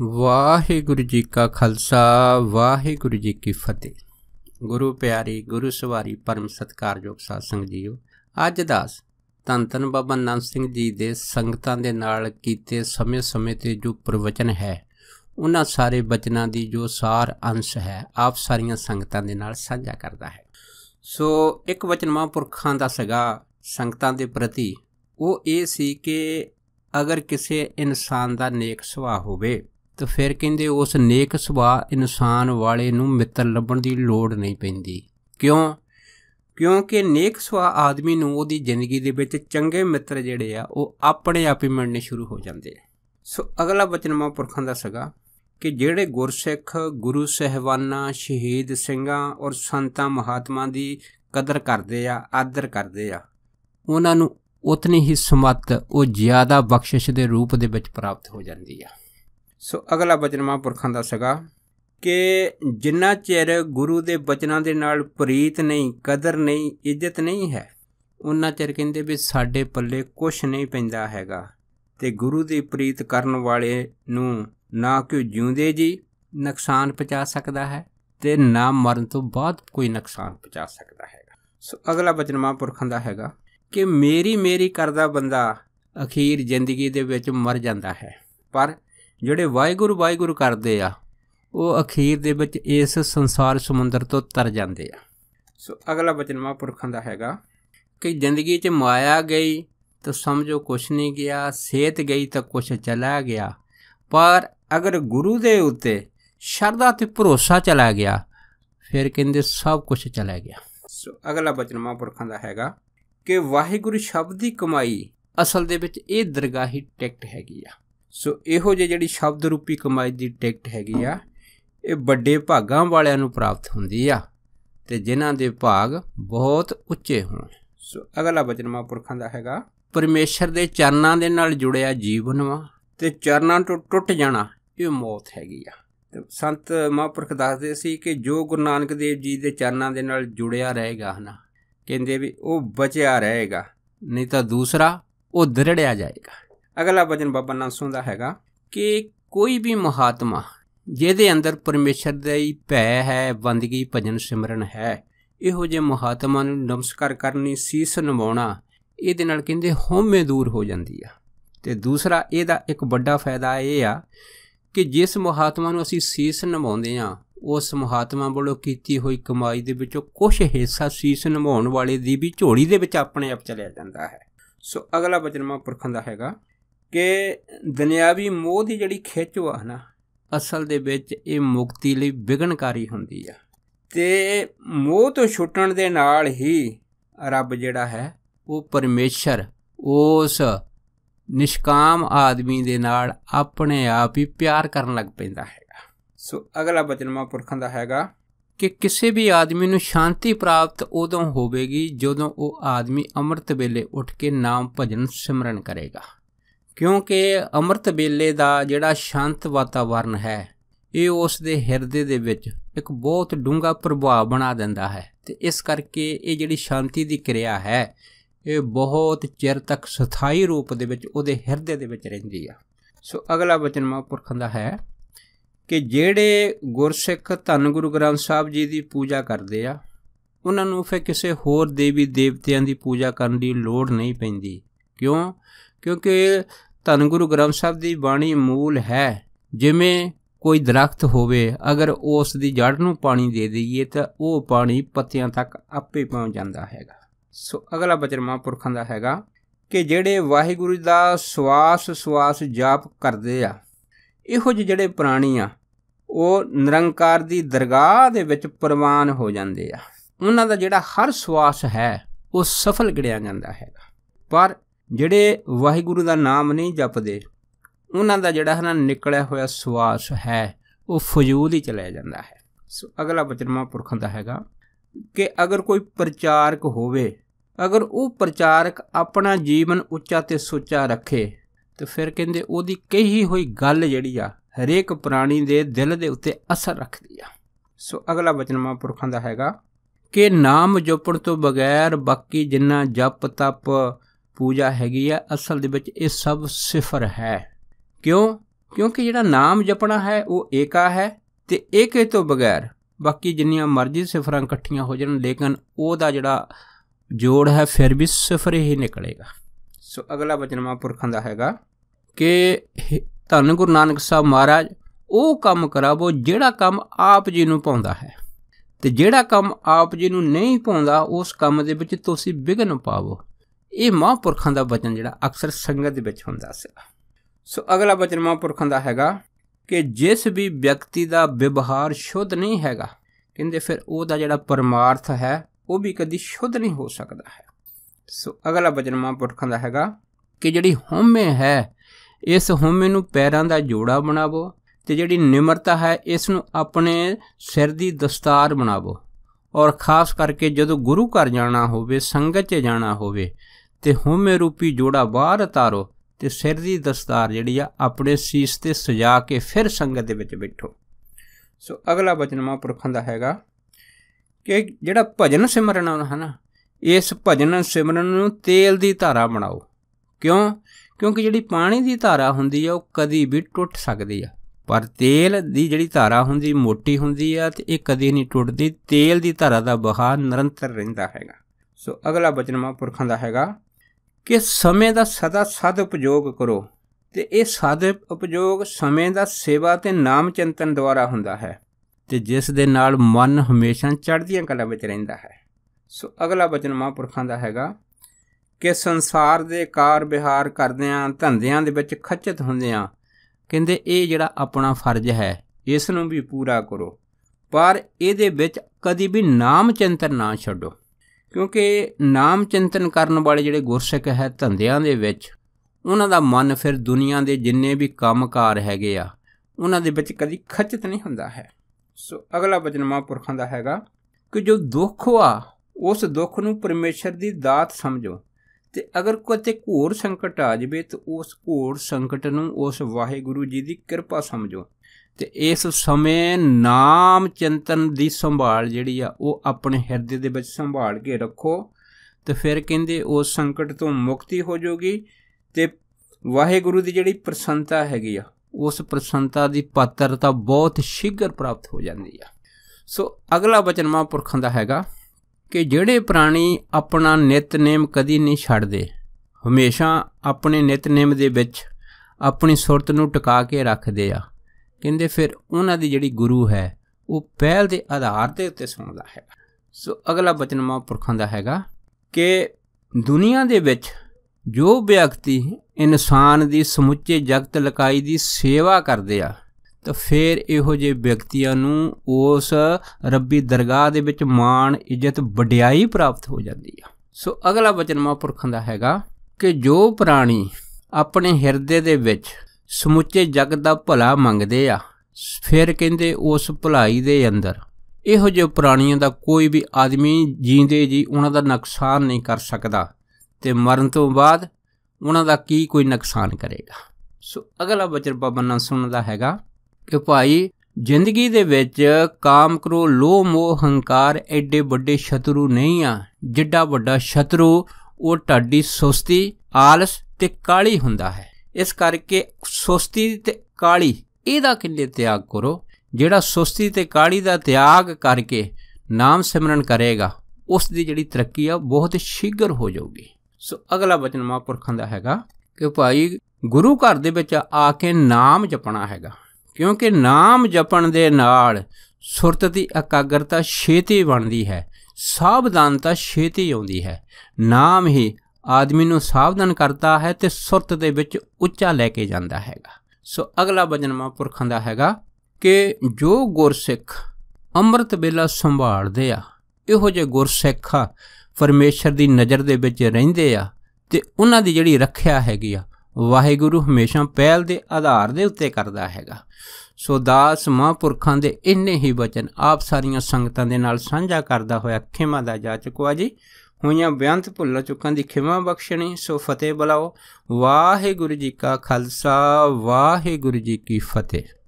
ਵਾਹਿਗੁਰੂ ਜੀ ਕਾ ਖਾਲਸਾ ਵਾਹਿਗੁਰੂ ਜੀ ਕੀ ਫਤਿਹ ਗੁਰੂ ਪਿਆਰੀ ਗੁਰੂ ਸਵਾਰੀ ਪਰਮ ਸਤਕਾਰਯੋਗ ਸਾਧ ਸੰਗਤ ਜੀਓ ਅੱਜ ਦਾਸ ਤਨ ਤਨ ਬਾਬਾ ਨਾਨਕ ਸਿੰਘ ਜੀ ਦੇ ਸੰਗਤਾਂ ਦੇ ਨਾਲ ਕੀਤੇ ਸਮੇਂ-ਸਮੇਂ ਤੇ ਜੋ ਪ੍ਰਵਚਨ ਹੈ ਉਹਨਾਂ ਸਾਰੇ ਬਚਨਾਂ ਦੀ ਜੋ ਸਾਰ ਅੰਸ਼ ਹੈ ਆਪ ਸਾਰੀਆਂ ਸੰਗਤਾਂ ਦੇ ਨਾਲ ਸਾਂਝਾ ਕਰਦਾ ਹੈ ਸੋ ਇੱਕ ਵਚਨ ਮਹਾਂਪੁਰਖਾਂ ਦਾ ਸਗਾ ਸੰਗਤਾਂ ਦੇ ਪ੍ਰਤੀ ਉਹ ਇਹ ਸੀ ਕਿ ਅਗਰ ਕਿਸੇ ਇਨਸਾਨ ਦਾ ਨੇਕ ਸੁਭਾਅ ਹੋਵੇ ਤਾਂ ਫਿਰ ਕਹਿੰਦੇ ਉਸ ਨੇਕ ਸੁਭਾਅ ਇਨਸਾਨ ਵਾਲੇ ਨੂੰ ਮਿੱਤਰ ਲੱਭਣ ਦੀ ਲੋੜ ਨਹੀਂ ਪੈਂਦੀ ਕਿਉਂ ਕਿਉਂਕਿ ਨੇਕ ਸੁਭਾਅ ਆਦਮੀ ਨੂੰ ਉਹਦੀ ਜ਼ਿੰਦਗੀ ਦੇ ਵਿੱਚ ਚੰਗੇ ਮਿੱਤਰ ਜਿਹੜੇ ਆ ਉਹ ਆਪਣੇ ਆਪ ਹੀ ਮਿਲਣੇ ਸ਼ੁਰੂ ਹੋ ਜਾਂਦੇ ਆ ਸੋ ਅਗਲਾ ਬਚਨ ਮਹਾਂਪੁਰਖਾਂ ਦਾ ਸਗਾ ਕਿ ਜਿਹੜੇ ਗੁਰਸਿੱਖ ਗੁਰੂ ਸਹਿਬਾਨਾ ਸ਼ਹੀਦ ਸਿੰਘਾਂ ਔਰ ਸੰਤਾਂ ਮਹਾਤਮਾ ਦੀ ਕਦਰ ਕਰਦੇ ਆ ਆਦਰ ਕਰਦੇ ਆ ਉਹਨਾਂ ਨੂੰ ਉਤਨੀ ਹੀ ਸਮਤ ਉਹ ਜ਼ਿਆਦਾ ਬਖਸ਼ਿਸ਼ ਦੇ ਰੂਪ ਦੇ ਵਿੱਚ ਪ੍ਰਾਪਤ ਹੋ ਜਾਂਦੀ ਆ ਸੋ ਅਗਲਾ ਬਚਨ ਮਹਾਂਪੁਰਖਾਂ ਦਾ ਸਗਾ ਕਿ ਜਿੰਨਾ ਚਿਰ ਗੁਰੂ ਦੇ ਬਚਨਾਂ ਦੇ ਨਾਲ ਪ੍ਰੀਤ ਨਹੀਂ ਕਦਰ ਨਹੀਂ ਇੱਜ਼ਤ ਨਹੀਂ ਹੈ ਉਹਨਾਂ ਚਿਰ ਕਹਿੰਦੇ ਵੀ ਸਾਡੇ ਪੱਲੇ ਕੁਝ ਨਹੀਂ ਪੈਂਦਾ ਹੈਗਾ ਤੇ ਗੁਰੂ ਦੀ ਪ੍ਰੀਤ ਕਰਨ ਵਾਲੇ ਨੂੰ ਨਾ ਕੋਈ ਜਿਉਂਦੇ ਜੀ ਨੁਕਸਾਨ ਪਹੁੰਚਾ ਸਕਦਾ ਹੈ ਤੇ ਨਾ ਮਰਨ ਤੋਂ ਬਾਅਦ ਕੋਈ ਨੁਕਸਾਨ ਪਹੁੰਚਾ ਸਕਦਾ ਹੈਗਾ ਸੋ ਅਗਲਾ ਬਚਨ ਮਹਾਂਪੁਰਖਾਂ ਦਾ ਹੈਗਾ ਕਿ ਮੇਰੀ ਮੇਰੀ ਕਰਦਾ ਬੰਦਾ ਅਖੀਰ ਜ਼ਿੰਦਗੀ ਦੇ ਵਿੱਚ ਮਰ ਜਾਂਦਾ ਹੈ ਪਰ ਜਿਹੜੇ ਵਾਹਿਗੁਰੂ ਵਾਹਿਗੁਰੂ ਕਰਦੇ ਆ ਉਹ ਅਖੀਰ ਦੇ ਵਿੱਚ ਇਸ ਸੰਸਾਰ ਸਮੁੰਦਰ ਤੋਂ ਤਰ ਜਾਂਦੇ ਆ ਸੋ ਅਗਲਾ ਬਚਨ ਮਹਾਂਪੁਰਖਾਂ ਦਾ ਹੈਗਾ ਕਿ ਜ਼ਿੰਦਗੀ 'ਚ ਮਾਇਆ ਗਈ ਤਾਂ ਸਮਝੋ ਕੁਛ ਨਹੀਂ ਗਿਆ ਸੇਤ ਗਈ ਤਾਂ ਕੁਛ ਚਲਾ ਗਿਆ ਪਰ ਅਗਰ ਗੁਰੂ ਦੇ ਉੱਤੇ ਸ਼ਰਧਾ ਤੇ ਭਰੋਸਾ ਚਲਾ ਗਿਆ ਫਿਰ ਕਹਿੰਦੇ ਸਭ ਕੁਝ ਚਲਾ ਗਿਆ ਸੋ ਅਗਲਾ ਬਚਨ ਮਹਾਂਪੁਰਖਾਂ ਦਾ ਹੈਗਾ ਕਿ ਵਾਹਿਗੁਰੂ ਸ਼ਬਦ ਦੀ ਕਮਾਈ ਅਸਲ ਦੇ ਵਿੱਚ ਇਹ ਦਰਗਾਹੀ ਟਿਕਟ ਹੈਗੀ ਆ ਸੋ ਇਹੋ ਜੇ ਜਿਹੜੀ ਸ਼ਬਦ ਰੂਪੀ ਕਮਾਈ ਦੀ ਟਿਕਟ ਹੈਗੀ ਆ ਇਹ ਵੱਡੇ ਭਾਗਾਂ ਵਾਲਿਆਂ ਨੂੰ ਪ੍ਰਾਪਤ ਹੁੰਦੀ ਆ ਤੇ ਜਿਨ੍ਹਾਂ ਦੇ ਭਾਗ ਬਹੁਤ ਉੱਚੇ ਹੋਣ ਸੋ ਅਗਲਾ ਬਚਨ ਮਹਾਂਪੁਰਖਾਂ ਦਾ ਹੈਗਾ ਪਰਮੇਸ਼ਰ ਦੇ ਚਰਨਾਂ ਦੇ ਨਾਲ ਜੁੜਿਆ ਜੀਵਨ ਵਾ ਤੇ ਚਰਨਾਂ ਤੋਂ ਟੁੱਟ ਜਾਣਾ ਇਹ ਮੌਤ ਹੈਗੀ ਆ ਤੇ ਸੰਤ ਮਹਾਂਪੁਰਖ ਦੱਸਦੇ ਸੀ ਕਿ ਜੋ ਗੁਰੂ ਨਾਨਕ ਦੇਵ ਜੀ ਦੇ ਚਰਨਾਂ ਦੇ ਨਾਲ ਜੁੜਿਆ ਰਹੇਗਾ ਹਨਾ ਕਹਿੰਦੇ ਵੀ ਉਹ ਬਚਿਆ ਰਹੇਗਾ ਨਹੀਂ ਤਾਂ ਦੂਸਰਾ ਉਹ ਦਰੜਿਆ ਜਾਏਗਾ ਅਗਲਾ ਵਚਨ ਬਾਬਾ ਨਾਨਕ ਦਾ ਹੈਗਾ ਕਿ ਕੋਈ ਵੀ ਮਹਾਤਮਾ ਜਿਹਦੇ ਅੰਦਰ ਪਰਮੇਸ਼ਰ ਦਾ ਹੀ ਭੈ ਹੈ ਬੰਦਗੀ ਭਜਨ ਸਿਮਰਨ ਹੈ ਇਹੋ ਜੇ ਮਹਾਤਮਾ ਨੂੰ ਨਮਸਕਾਰ ਕਰਨੀ ਸੀਸ ਨਮਾਉਣਾ ਇਹਦੇ ਨਾਲ ਕਹਿੰਦੇ ਹਉਮੈ ਦੂਰ ਹੋ ਜਾਂਦੀ ਆ ਤੇ ਦੂਸਰਾ ਇਹਦਾ ਇੱਕ ਵੱਡਾ ਫਾਇਦਾ ਇਹ ਆ ਕਿ ਜਿਸ ਮਹਾਤਮਾ ਨੂੰ ਅਸੀਂ ਸੀਸ ਨਮਾਉਂਦੇ ਆ ਉਸ ਮਹਾਤਮਾ ਵੱਲੋਂ ਕੀਤੀ ਹੋਈ ਕਮਾਈ ਦੇ ਵਿੱਚੋਂ ਕੁਝ ਹਿੱਸਾ ਸੀਸ ਨਮਾਉਣ ਵਾਲੇ ਦੀ ਵੀ ਝੋਲੀ ਦੇ ਵਿੱਚ ਆਪਣੇ ਆਪ ਚਲਿਆ ਜਾਂਦਾ ਹੈ ਸੋ ਅਗਲਾ ਵਚਨ ਮਾ ਪੁਰਖੰਦਾ ਹੈਗਾ ਕਿ ਦੁਨਿਆਵੀ ਮੋਹ ਦੀ ਜਿਹੜੀ ਖਿੱਚ ਵਾ ਹਨਾ ਅਸਲ ਦੇ ਵਿੱਚ ਇਹ ਮੁਕਤੀ ਲਈ ਵਿਗਣਕਾਰੀ ਹੁੰਦੀ ਆ ਤੇ ਮੋਹ ਤੋਂ ਛੁੱਟਣ ਦੇ ਨਾਲ ਹੀ ਰੱਬ ਜਿਹੜਾ ਹੈ ਉਹ ਪਰਮੇਸ਼ਰ ਉਸ ਨਿਸ਼ਕਾਮ ਆਦਮੀ ਦੇ ਨਾਲ ਆਪਣੇ ਆਪ ਹੀ ਪਿਆਰ ਕਰਨ ਲੱਗ ਪੈਂਦਾ ਹੈਗਾ ਸੋ ਅਗਲਾ ਬਚਨ ਮਹਾਂਪੁਰਖਾਂ ਦਾ ਹੈਗਾ ਕਿ ਕਿਸੇ ਵੀ ਆਦਮੀ ਨੂੰ ਸ਼ਾਂਤੀ ਪ੍ਰਾਪਤ ਉਦੋਂ ਹੋਵੇਗੀ ਜਦੋਂ ਉਹ ਆਦਮੀ ਅੰਮ੍ਰਿਤ ਵੇਲੇ ਉੱਠ ਕੇ ਨਾਮ ਭਜਨ ਸਿਮਰਨ ਕਰੇਗਾ ਕਿਉਂਕਿ ਅੰਮ੍ਰਿਤ ਵੇਲੇ ਦਾ ਜਿਹੜਾ ਸ਼ਾਂਤ ਵਾਤਾਵਰਣ ਹੈ ਇਹ ਉਸ ਦੇ ਹਿਰਦੇ ਦੇ ਵਿੱਚ ਇੱਕ ਬਹੁਤ ਡੂੰਘਾ ਪ੍ਰਭਾਵ ਬਣਾ ਦਿੰਦਾ ਹੈ ਤੇ ਇਸ ਕਰਕੇ ਇਹ ਜਿਹੜੀ ਸ਼ਾਂਤੀ ਦੀ ਕਿਰਿਆ ਹੈ ਇਹ ਬਹੁਤ ਚਿਰ ਤੱਕ ਸਥਾਈ ਰੂਪ ਦੇ ਵਿੱਚ ਉਹਦੇ ਹਿਰਦੇ ਦੇ ਵਿੱਚ ਰਹਿੰਦੀ ਆ ਸੋ ਅਗਲਾ ਬਚਨ ਮਹਾਂਪੁਰਖਾਂ ਦਾ ਹੈ ਕਿ ਜਿਹੜੇ ਗੁਰਸਿੱਖ ਧੰਨ ਗੁਰੂ ਗ੍ਰੰਥ ਸਾਹਿਬ ਜੀ ਦੀ ਪੂਜਾ ਕਰਦੇ ਆ ਉਹਨਾਂ ਨੂੰ ਫਿਰ ਕਿਸੇ ਹੋਰ ਦੇਵੀ ਦੇਵਤਿਆਂ ਦੀ ਪੂਜਾ ਕਰਨ ਦੀ ਲੋੜ ਨਹੀਂ ਪੈਂਦੀ ਕਿਉਂ ਕਿਉਂਕਿ ਧੰਨ ਗੁਰੂ ਗ੍ਰੰਥ ਸਾਹਿਬ ਦੀ ਬਾਣੀ ਮੂਲ ਹੈ ਜਿਵੇਂ ਕੋਈ ਦਰਖਤ ਹੋਵੇ ਅਗਰ ਉਸ ਦੀ ਜੜ ਨੂੰ ਪਾਣੀ ਦੇ ਦਈਏ ਤਾਂ ਉਹ ਪਾਣੀ ਪੱਤਿਆਂ ਤੱਕ ਆਪੇ ਪਹੁੰਚ ਜਾਂਦਾ ਹੈਗਾ ਸੋ ਅਗਲਾ ਬਚਨ ਮਹਾਂਪੁਰਖਾਂ ਦਾ ਹੈਗਾ ਕਿ ਜਿਹੜੇ ਵਾਹਿਗੁਰੂ ਦਾ ਸਵਾਸ ਸਵਾਸ ਜਾਪ ਕਰਦੇ ਆ ਇਹੋ ਜਿਹੇ ਜਿਹੜੇ ਪ੍ਰਾਣੀ ਆ ਉਹ ਨਿਰੰਕਾਰ ਦੀ ਦਰਗਾਹ ਦੇ ਵਿੱਚ ਪ੍ਰਵਾਨ ਹੋ ਜਾਂਦੇ ਆ ਉਹਨਾਂ ਦਾ ਜਿਹੜਾ ਹਰ ਸਵਾਸ ਹੈ ਉਹ ਸਫਲ ਗੜਿਆ ਜਾਂਦਾ ਹੈਗਾ ਪਰ ਜਿਹੜੇ ਵਾਹਿਗੁਰੂ ਦਾ ਨਾਮ ਨਹੀਂ ਜਪਦੇ ਉਹਨਾਂ ਦਾ ਜਿਹੜਾ ਹਨਾ ਨਿਕਲਿਆ ਹੋਇਆ ਸਵਾਸ ਹੈ ਉਹ ਫਜ਼ੂਲ ਹੀ ਚਲਾ ਜਾਂਦਾ ਹੈ ਸੋ ਅਗਲਾ ਬਚਨਮਾ ਪੁਰਖਾਂ ਦਾ ਹੈਗਾ ਕਿ ਅਗਰ ਕੋਈ ਪ੍ਰਚਾਰਕ ਹੋਵੇ ਅਗਰ ਉਹ ਪ੍ਰਚਾਰਕ ਆਪਣਾ ਜੀਵਨ ਉੱਚਾ ਤੇ ਸੁੱਚਾ ਰੱਖੇ ਤੇ ਫਿਰ ਕਹਿੰਦੇ ਉਹਦੀ ਕਹੀ ਹੋਈ ਗੱਲ ਜਿਹੜੀ ਆ ਹਰੇਕ ਪ੍ਰਾਣੀ ਦੇ ਦਿਲ ਦੇ ਉੱਤੇ ਅਸਰ ਰੱਖਦੀ ਆ ਸੋ ਅਗਲਾ ਬਚਨਮਾ ਪੁਰਖਾਂ ਦਾ ਹੈਗਾ ਕਿ ਨਾਮ ਜਪਣ ਤੋਂ ਬਗੈਰ ਬਾਕੀ ਜਿੰਨਾ ਜਪ ਤਪ ਪੂਜਾ ਹੈਗੀ ਆ ਅਸਲ ਦੇ ਵਿੱਚ ਇਹ ਸਭ ਸਿਫਰ ਹੈ ਕਿਉਂ ਕਿਉਂਕਿ ਜਿਹੜਾ ਨਾਮ ਜਪਣਾ ਹੈ ਉਹ ਏਕਾ ਹੈ ਤੇ ਏਕੇ ਤੋਂ ਬਗੈਰ ਬਾਕੀ ਜਿੰਨੀਆਂ ਮਰਜ਼ੀ ਸਿਫਰਾਂ ਇਕੱਠੀਆਂ ਹੋ ਜਾਣ ਲੇਕਿਨ ਉਹਦਾ ਜਿਹੜਾ ਜੋੜ ਹੈ ਫਿਰ ਵੀ ਸਿਫਰ ਹੀ ਨਿਕਲੇਗਾ ਸੋ ਅਗਲਾ ਬਚਨ ਮਹਾਂਪੁਰਖਾਂ ਦਾ ਹੈਗਾ ਕਿ ਧੰਨ ਗੁਰੂ ਨਾਨਕ ਸਾਹਿਬ ਮਹਾਰਾਜ ਉਹ ਕੰਮ ਕਰਾਵੋ ਜਿਹੜਾ ਕੰਮ ਆਪ ਜੀ ਨੂੰ ਪਾਉਂਦਾ ਹੈ ਤੇ ਜਿਹੜਾ ਕੰਮ ਆਪ ਜੀ ਨੂੰ ਨਹੀਂ ਪਾਉਂਦਾ ਉਸ ਕੰਮ ਦੇ ਵਿੱਚ ਤੁਸੀਂ ਵਿਗਨ ਪਾਵੋ ਇਹ ਮਹਾਂਪੁਰਖਾਂ ਦਾ ਵਚਨ ਜਿਹੜਾ ਅਕਸਰ ਸੰਗਤ ਦੇ ਵਿੱਚ ਹੁੰਦਾ ਸੀ ਸੋ ਅਗਲਾ ਵਚਨ ਮਹਾਂਪੁਰਖਾਂ ਦਾ ਹੈਗਾ ਕਿ ਜਿਸ ਵੀ ਵਿਅਕਤੀ ਦਾ ਵਿਵਹਾਰ ਸ਼ੁੱਧ ਨਹੀਂ ਹੈਗਾ ਕਹਿੰਦੇ ਫਿਰ ਉਹਦਾ ਜਿਹੜਾ ਪਰਮਾਰਥ ਹੈ ਉਹ ਵੀ ਕਦੀ ਸ਼ੁੱਧ ਨਹੀਂ ਹੋ ਸਕਦਾ ਹੈ ਸੋ ਅਗਲਾ ਵਚਨ ਮਹਾਂਪੁਰਖਾਂ ਦਾ ਹੈਗਾ ਕਿ ਜਿਹੜੀ ਹਉਮੈ ਹੈ ਇਸ ਹਉਮੈ ਨੂੰ ਪੈਰਾਂ ਦਾ ਜੋੜਾ ਬਣਾਵੋ ਤੇ ਜਿਹੜੀ ਨਿਮਰਤਾ ਹੈ ਇਸ ਨੂੰ ਆਪਣੇ ਸਿਰ ਦੀ ਦਸਤਾਰ ਬਣਾਵੋ ਔਰ ਖਾਸ ਕਰਕੇ ਜਦੋਂ ਗੁਰੂ ਘਰ ਜਾਣਾ ਹੋਵੇ ਸੰਗਤ 'ਚ ਜਾਣਾ ਹੋਵੇ ਤੇ ਹਉਮੈ ਰੂਪੀ ਜੋੜਾ ਬਾਹਰ ਉਤਾਰੋ ਤੇ ਸਿਰ ਦੀ ਦਸਤਾਰ ਜਿਹੜੀ ਆ ਆਪਣੇ ਸੀਸ ਤੇ ਸਜਾ ਕੇ ਫਿਰ ਸੰਗਤ ਦੇ ਵਿੱਚ ਬੈਠੋ ਸੋ ਅਗਲਾ ਬਚਨ ਮਹਾਂਪੁਰਖਾਂ ਦਾ ਹੈਗਾ ਕਿ ਜਿਹੜਾ ਭਜਨ ਸਿਮਰਨ ਹੈ ਨਾ ਇਸ ਭਜਨ ਸਿਮਰਨ ਨੂੰ ਤੇਲ ਦੀ ਧਾਰਾ ਬਣਾਓ ਕਿਉਂ ਕਿਉਂਕਿ ਜਿਹੜੀ ਪਾਣੀ ਦੀ ਧਾਰਾ ਹੁੰਦੀ ਆ ਉਹ ਕਦੀ ਵੀ ਟੁੱਟ ਸਕਦੀ ਆ ਪਰ ਤੇਲ ਦੀ ਜਿਹੜੀ ਧਾਰਾ ਹੁੰਦੀ ਮੋਟੀ ਹੁੰਦੀ ਆ ਤੇ ਇਹ ਕਦੀ ਨਹੀਂ ਟੁੱਟਦੀ ਤੇਲ ਦੀ ਧਾਰਾ ਦਾ ਬਹਾਅ ਨਿਰੰਤਰ ਰਹਿੰਦਾ ਹੈਗਾ ਸੋ ਅਗਲਾ ਬਚਨ ਮਹਾਂਪੁਰਖਾਂ ਦਾ ਹੈਗਾ ਕਿ ਸਮੇਂ ਦਾ ਸਦਾ ਸਦ ਉਪਯੋਗ ਕਰੋ ਤੇ ਇਹ ਸਦ ਉਪਯੋਗ ਸਮੇਂ ਦਾ ਸੇਵਾ ਤੇ ਨਾਮ ਚਿੰਤਨ ਦੁਆਰਾ ਹੁੰਦਾ ਹੈ ਤੇ ਜਿਸ ਦੇ ਨਾਲ ਮਨ ਹਮੇਸ਼ਾ ਚੜ੍ਹਦੀਆਂ ਕਲਾ ਵਿੱਚ ਰਹਿੰਦਾ ਹੈ ਸੋ ਅਗਲਾ ਬਚਨ ਮਹਾਂਪੁਰਖਾਂ ਦਾ ਹੈਗਾ ਕਿ ਸੰਸਾਰ ਦੇ ਕਾਰ ਵਿਹਾਰ ਕਰਦਿਆਂ ਧੰਦਿਆਂ ਦੇ ਵਿੱਚ ਖੱਚਤ ਹੁੰਦਿਆਂ ਕਹਿੰਦੇ ਇਹ ਜਿਹੜਾ ਆਪਣਾ ਫਰਜ਼ ਹੈ ਇਸ ਨੂੰ ਵੀ ਪੂਰਾ ਕਰੋ ਪਰ ਇਹਦੇ ਵਿੱਚ ਕਦੀ ਵੀ ਨਾਮ ਚਿੰਤਨ ਨਾ ਛੱਡੋ ਕਿਉਂਕਿ ਨਾਮ ਚਿੰਤਨ ਕਰਨ ਵਾਲੇ ਜਿਹੜੇ ਗੁਰਸਿੱਖ ਹੈ ਧੰਦਿਆਂ ਦੇ ਵਿੱਚ ਉਹਨਾਂ ਦਾ ਮਨ ਫਿਰ ਦੁਨੀਆ ਦੇ ਜਿੰਨੇ ਵੀ ਕੰਮਕਾਰ ਹੈਗੇ ਆ ਉਹਨਾਂ ਦੇ ਵਿੱਚ ਕਦੀ ਖਚਤ ਨਹੀਂ ਹੁੰਦਾ ਹੈ ਸੋ ਅਗਲਾ ਬਚਨ ਮਹਾਂਪੁਰਖਾਂ ਦਾ ਹੈਗਾ ਕਿ ਜੋ ਦੁੱਖ ਆ ਉਸ ਦੁੱਖ ਨੂੰ ਪਰਮੇਸ਼ਰ ਦੀ ਦਾਤ ਸਮਝੋ ਤੇ ਅਗਰ ਕੋਈ ਤੇ ਘੋਰ ਸੰਕਟ ਆ ਜਵੇ ਤਾਂ ਉਸ ਘੋਰ ਸੰਕਟ ਨੂੰ ਉਸ ਵਾਹਿਗੁਰੂ ਜੀ ਦੀ ਕਿਰਪਾ ਸਮਝੋ ਤੇ ਇਸ ਸਮੇਂ ਨਾਮ ਚਿੰਤਨ ਦੀ ਸੰਭਾਲ ਜਿਹੜੀ ਆ ਉਹ ਆਪਣੇ ਹਿਰਦੇ ਦੇ ਵਿੱਚ ਸੰਭਾਲ ਕੇ ਰੱਖੋ ਤੇ ਫਿਰ ਕਹਿੰਦੇ ਉਸ ਸੰਕਟ ਤੋਂ ਮੁਕਤੀ ਹੋ ਜਾਊਗੀ ਤੇ ਵਾਹਿਗੁਰੂ ਦੀ ਜਿਹੜੀ ਪ੍ਰਸੰਤਾ ਹੈਗੀ ਆ ਉਸ ਪ੍ਰਸੰਤਾ ਦੀ ਪਾਤਰਤਾ ਬਹੁਤ ਸ਼ੀਘਰ ਪ੍ਰਾਪਤ ਹੋ ਜਾਂਦੀ ਆ ਸੋ ਅਗਲਾ ਬਚਨ ਮਹਾਂਪੁਰਖਾਂ ਦਾ ਹੈਗਾ ਕਿ ਜਿਹੜੇ ਪ੍ਰਾਣੀ ਆਪਣਾ ਨਿਤਨੇਮ ਕਦੀ ਨਹੀਂ ਛੱਡਦੇ ਹਮੇਸ਼ਾ ਆਪਣੇ ਨਿਤਨੇਮ ਦੇ ਵਿੱਚ ਆਪਣੀ ਸੁਰਤ ਨੂੰ ਟਿਕਾ ਕੇ ਰੱਖਦੇ ਆ ਕਹਿੰਦੇ ਫਿਰ ਉਹਨਾਂ ਦੀ ਜਿਹੜੀ ਗੁਰੂ ਹੈ ਉਹ ਪਹਿਲ ਦੇ ਆਧਾਰ ਤੇ ਉੱਤੇ ਸੁਣਦਾ ਹੈ ਸੋ ਅਗਲਾ ਬਚਨ ਮਹਾਂਪੁਰਖਾਂ ਦਾ ਹੈਗਾ ਕਿ ਦੁਨੀਆ ਦੇ ਵਿੱਚ ਜੋ ਵਿਅਕਤੀ ਇਨਸਾਨ ਦੀ ਸਮੁੱਚੇ ਜਗਤ ਲਕਾਈ ਦੀ ਸੇਵਾ ਕਰਦੇ ਆ ਤਾਂ ਫਿਰ ਇਹੋ ਜਿਹੇ ਵਿਅਕਤੀਆਂ ਨੂੰ ਉਸ ਰੱਬੀ ਦਰਗਾਹ ਦੇ ਵਿੱਚ ਮਾਣ ਇੱਜ਼ਤ ਵਡਿਆਈ ਪ੍ਰਾਪਤ ਹੋ ਜਾਂਦੀ ਆ ਸੋ ਅਗਲਾ ਬਚਨ ਮਹਾਂਪੁਰਖਾਂ ਦਾ ਹੈਗਾ ਕਿ ਜੋ ਪ੍ਰਾਣੀ ਆਪਣੇ ਹਿਰਦੇ ਦੇ ਵਿੱਚ ਸਮੁੱਚੇ ਜਗ ਦਾ ਭਲਾ ਮੰਗਦੇ ਆ ਫਿਰ ਕਹਿੰਦੇ ਉਸ ਭਲਾਈ ਦੇ ਅੰਦਰ ਇਹੋ ਜਿਹੇ ਪ੍ਰਾਣੀਆਂ ਦਾ ਕੋਈ ਵੀ ਆਦਮੀ ਜੀਂਦੇ ਜੀ ਉਹਨਾਂ ਦਾ ਨੁਕਸਾਨ ਨਹੀਂ ਕਰ ਸਕਦਾ ਤੇ ਮਰਨ ਤੋਂ ਬਾਅਦ ਉਹਨਾਂ ਦਾ ਕੀ ਕੋਈ ਨੁਕਸਾਨ ਕਰੇਗਾ ਸੋ ਅਗਲਾ ਬਚਨ ਪਾਬੰਨਾ ਸੁਣਨ ਦਾ ਹੈਗਾ ਕਿ ਭਾਈ ਜ਼ਿੰਦਗੀ ਦੇ ਵਿੱਚ ਕਾਮ ਕਰੋ ਲੋ ਮੋਹ ਹੰਕਾਰ ਐਡੇ ਵੱਡੇ ਸ਼ਤਰੂ ਨਹੀਂ ਆ ਜਿੱਡਾ ਵੱਡਾ ਸ਼ਤਰੂ ਉਹ ਟਾਡੀ ਸੁਸਤੀ ਆਲਸ ਤੇ ਕਾਲੀ ਹੁੰਦਾ ਹੈ ਇਸ ਕਰਕੇ ਸੁਸਤੀ ਤੇ ਕਾਲੀ ਇਹਦਾ ਕਿੰਨੇ ਤਿਆਗ ਕਰੋ ਜਿਹੜਾ ਸੁਸਤੀ ਤੇ ਕਾਲੀ ਦਾ ਤਿਆਗ ਕਰਕੇ ਨਾਮ ਸਿਮਰਨ ਕਰੇਗਾ ਉਸ ਦੀ ਜਿਹੜੀ ਤਰੱਕੀ ਆ ਬਹੁਤ ਸ਼ੀਘਰ ਹੋ ਜਾਊਗੀ ਸੋ ਅਗਲਾ ਬਚਨ ਮਹਾਂਪੁਰਖਾਂ ਦਾ ਹੈਗਾ ਕਿ ਭਾਈ ਗੁਰੂ ਘਰ ਦੇ ਵਿੱਚ ਆ ਕੇ ਨਾਮ ਜਪਣਾ ਹੈਗਾ ਕਿਉਂਕਿ ਨਾਮ ਜਪਣ ਦੇ ਨਾਲ ਸੁਰਤ ਦੀ ਇਕਾਗਰਤਾ ਛੇਤੀ ਬਣਦੀ ਹੈ ਸਾਵਧਾਨਤਾ ਛੇਤੀ ਆਉਂਦੀ ਹੈ ਨਾਮ ਹੀ ਆਦਮੀ ਨੂੰ ਸਾਵਧਾਨ ਕਰਦਾ ਹੈ ਤੇ ਸੁਰਤ ਦੇ ਵਿੱਚ ਉੱਚਾ ਲੈ ਕੇ ਜਾਂਦਾ ਹੈਗਾ ਸੋ ਅਗਲਾ ਵਜਨ ਮਹਾਂਪੁਰਖਾਂ ਦਾ ਹੈਗਾ ਕਿ ਜੋ ਗੁਰਸਿੱਖ ਅੰਮ੍ਰਿਤ ਵੇਲਾ ਸੰਭਾਲਦੇ ਆ ਇਹੋ ਜੇ ਗੁਰਸਿੱਖ ਆ ਪਰਮੇਸ਼ਰ ਦੀ ਨਜ਼ਰ ਦੇ ਵਿੱਚ ਰਹਿੰਦੇ ਆ ਤੇ ਉਹਨਾਂ ਦੀ ਜਿਹੜੀ ਰੱਖਿਆ ਹੈਗੀ ਆ ਵਾਹਿਗੁਰੂ ਹਮੇਸ਼ਾ ਪਹਿਲ ਦੇ ਆਧਾਰ ਦੇ ਉੱਤੇ ਕਰਦਾ ਹੈਗਾ ਸੋ ਦਾਸ ਮਹਾਂਪੁਰਖਾਂ ਦੇ ਇੰਨੇ ਹੀ ਵਚਨ ਆਪ ਸਾਰੀਆਂ ਸੰਗਤਾਂ ਦੇ ਨਾਲ ਸਾਂਝਾ ਕਰਦਾ ਹੋਇਆ ਖਿਮਾ ਦਾ ਚੁਕਵਾ ਜੀ ਹੋਈਆਂ ਬਿਆੰਤ ਭੁੱਲ ਚੁੱਕਾਂ ਦੀ ਖਿਮਾ ਬਖਸ਼ਣੀ ਸੋ ਫਤਿਹ ਬਲਾਓ ਵਾਹਿਗੁਰੂ ਜੀ ਕਾ ਖਾਲਸਾ ਵਾਹਿਗੁਰੂ ਜੀ ਕੀ ਫਤਿਹ